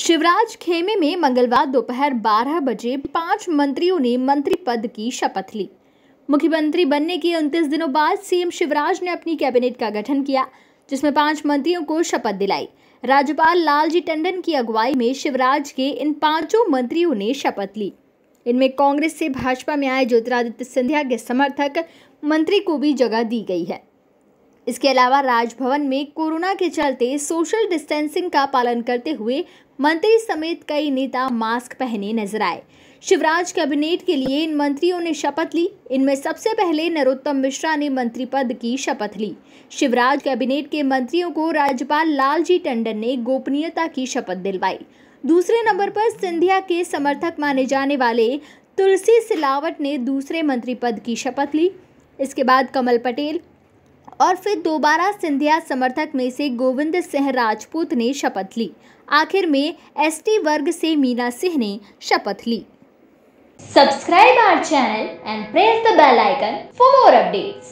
शिवराज खेमे में मंगलवार दोपहर 12 बजे पांच मंत्रियों ने मंत्री पद की शपथ ली मुख्यमंत्री बनने के उनतीस दिनों बाद सीएम शिवराज ने अपनी कैबिनेट का गठन किया जिसमें पांच मंत्रियों को शपथ दिलाई राज्यपाल लालजी टंडन की अगुवाई में शिवराज के इन पांचों मंत्रियों ने शपथ ली इनमें कांग्रेस से भाजपा में आए ज्योतिरादित्य सिंधिया के समर्थक मंत्री को भी जगह दी गई है इसके अलावा राजभवन में कोरोना के चलते सोशल डिस्टेंसिंग का पालन करते हुए मंत्री समेत कई नेता मास्क पहने नजर आए शिवराज कैबिनेट के लिए इन मंत्रियों ने शपथ ली इनमें सबसे पहले नरोत्तम मिश्रा ने मंत्री पद की शपथ ली शिवराज कैबिनेट के मंत्रियों को राज्यपाल लालजी टंडन ने गोपनीयता की शपथ दिलवाई दूसरे नंबर पर सिंधिया के समर्थक माने जाने वाले तुलसी सिलावट ने दूसरे मंत्री पद की शपथ ली इसके बाद कमल पटेल और फिर दोबारा सिंधिया समर्थक में से गोविंद सिंह राजपूत ने शपथ ली आखिर में एसटी वर्ग से मीना सिंह ने शपथ ली subscribe our channel and press the bell icon for more updates